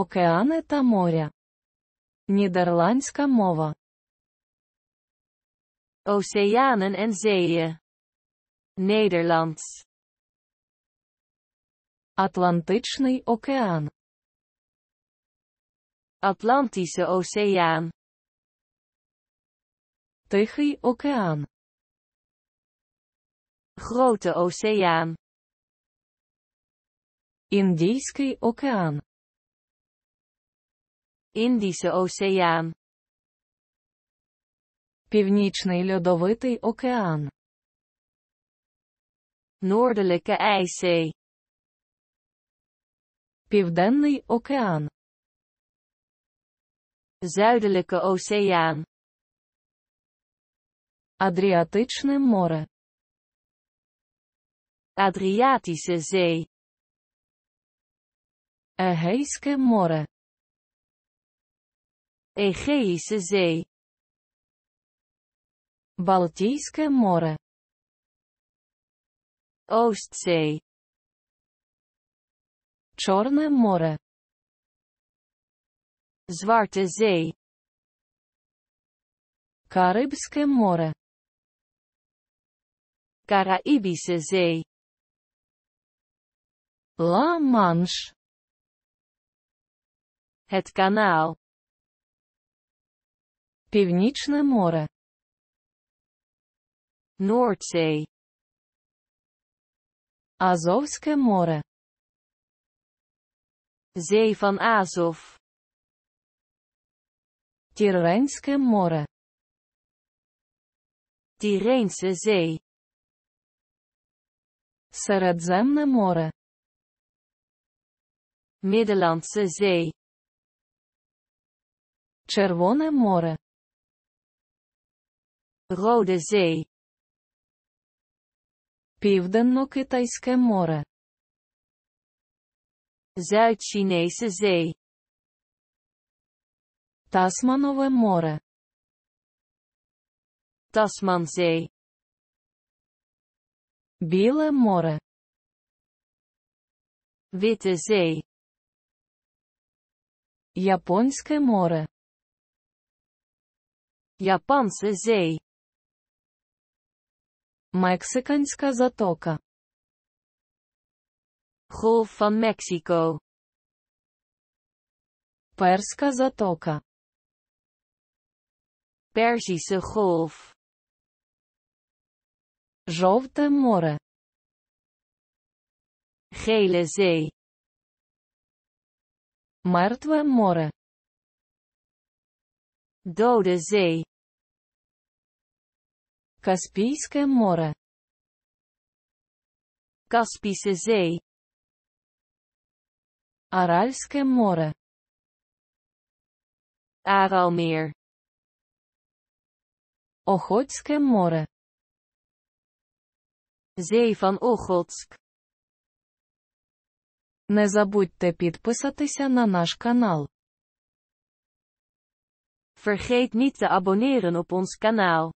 океани та моря. Нідерландська мова. Oceanen en zeeën. Nederlands. Атлантичний океан. Atlantische Oceaan. Тихий океан. Grote Oceaan. Індійський океан. Індійський Oceaan. Північний льодовитий океан. Noordelijke IJzee. Південний океан. Zuidelijke Oceaan. Адріатичне море. Adriatische Zee. Егейське море. Egeïsche Zee Балтийское море Oostzee море Zwarte Zee Карибское море Caraïbische Zee, La манш Het kanaal Північне море. Nordsee. Азовське море. Зей van Azov. Тіренське море. Тіренське зей. Середземне море. Middellandse Zee. Червоне море. Rode Zee, Pijpend Noord-Itaïské Zuid-Chinese Zee, Tasmano we Mora, Tasman Zee, Witte Zee, Japanské Mora, Japanse Zee. Мексиканська затока. Golf van Mexico. Перська затока. Perzische Golf. Жовте море. Gele Zee. Мертве море. Dode Zee. Каспийское море. Каспийсе зей. Аральское море. Аралмер. Охотское море. Зей van Ochotsk. Не забудьте підписатися на наш канал. Vergeet niet te abonneren op ons kanaal.